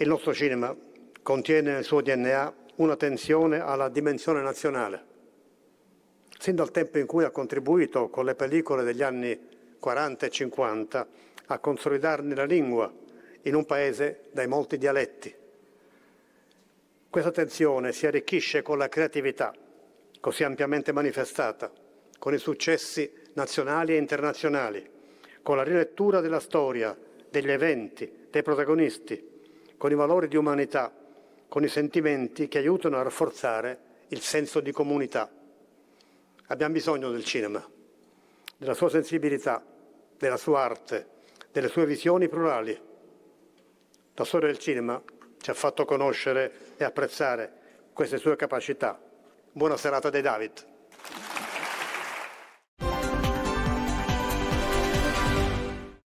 Il nostro cinema contiene nel suo DNA una tensione alla dimensione nazionale. Sin dal tempo in cui ha contribuito con le pellicole degli anni 40 e 50 a consolidarne la lingua in un paese dai molti dialetti. Questa tensione si arricchisce con la creatività, così ampiamente manifestata, con i successi nazionali e internazionali, con la rilettura della storia, degli eventi, dei protagonisti, con i valori di umanità, con i sentimenti che aiutano a rafforzare il senso di comunità. Abbiamo bisogno del cinema, della sua sensibilità, della sua arte, delle sue visioni plurali. La storia del cinema ci ha fatto conoscere e apprezzare queste sue capacità. Buona serata dei David.